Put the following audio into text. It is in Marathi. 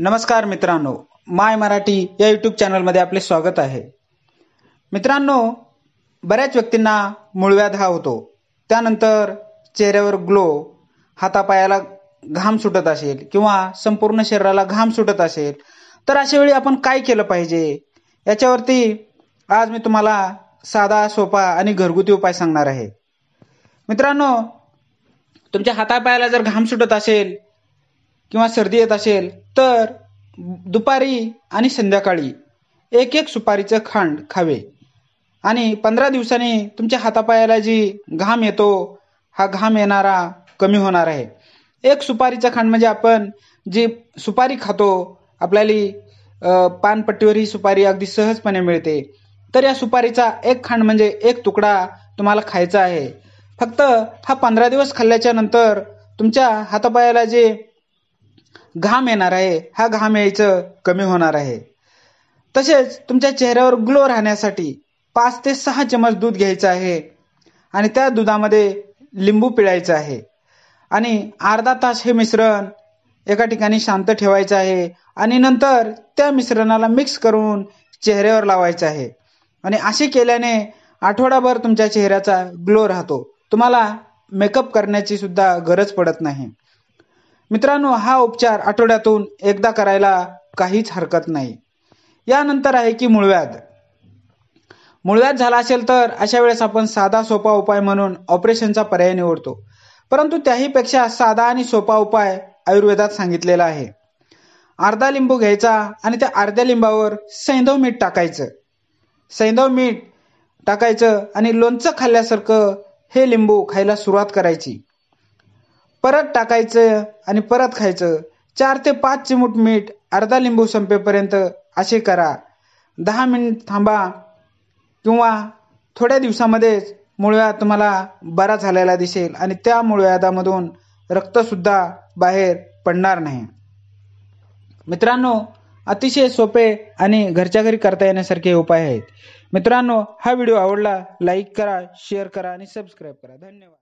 नमस्कार मित्रांनो माय मराठी या युट्यूब चॅनलमध्ये आपले स्वागत आहे मित्रांनो बऱ्याच व्यक्तींना मुळव्याध हा होतो त्यानंतर चेहऱ्यावर ग्लो हातापायाला घाम सुटत असेल किंवा संपूर्ण शरीराला घाम सुटत असेल तर अशा वेळी आपण काय केलं पाहिजे याच्यावरती आज मी तुम्हाला साधा सोपा आणि घरगुती उपाय सांगणार आहे मित्रांनो तुमच्या हातापायाला जर घाम सुटत असेल किंवा सर्दी येत असेल तर दुपारी आणि संध्याकाळी एक एक सुपारीचं खांड खावे आणि पंधरा दिवसांनी तुमच्या हातापायाला जी घाम येतो हा घाम येणारा कमी होणार आहे एक सुपारीचा खांड म्हणजे आपण जी सुपारी खातो आपल्याला पानपट्टीवर ही सुपारी अगदी सहजपणे मिळते तर या सुपारीचा एक खांड म्हणजे एक तुकडा तुम्हाला खायचा आहे फक्त हा पंधरा दिवस खाल्ल्याच्या नंतर तुमच्या हातापायाला जे घाम येणार आहे हा घाम यायचं कमी होणार आहे तसेच तुमच्या चेहऱ्यावर ग्लो राहण्यासाठी पाच ते सहा चमच दूध घ्यायचं आहे आणि त्या दुधामध्ये लिंबू पिळायचं आहे आणि अर्धा तास हे मिश्रण एका ठिकाणी शांत ठेवायचं आहे आणि नंतर त्या मिश्रणाला मिक्स करून चेहऱ्यावर लावायचं आहे आणि असे केल्याने आठवडाभर तुमच्या चेहऱ्याचा ग्लो राहतो तुम्हाला मेकअप करण्याची सुद्धा गरज पडत नाही मित्रांनो हा उपचार आठवड्यातून एकदा करायला काहीच हरकत नाही यानंतर आहे की मूळव्याध मूळव्याध झाला असेल तर अशा वेळेस आपण साधा सोपा उपाय म्हणून ऑपरेशनचा पर्याय निवडतो परंतु त्याहीपेक्षा साधा आणि सोपा उपाय आयुर्वेदात सांगितलेला आहे अर्धा लिंबू घ्यायचा आणि त्या अर्ध्या लिंबावर सैंधव मीठ टाकायचं सैंधव मीठ टाकायचं आणि लोणचं खाल्ल्यासारखं हे लिंबू खायला सुरुवात करायची परत टाकायचं आणि परत खायचं चार ते पाच चिमूट मीठ अर्धा लिंबू संपेपर्यंत असे करा दहा मिनिट थांबा किंवा थोड्या दिवसामध्येच मुळव्या तुम्हाला बरा झालेला दिसेल आणि त्या मुळव्यादामधून रक्तसुद्धा बाहेर पडणार नाही मित्रांनो अतिशय सोपे आणि घरच्या घरी करता येण्यासारखे उपाय आहेत मित्रांनो हा व्हिडिओ आवडला लाईक करा शेअर करा आणि सबस्क्राईब करा धन्यवाद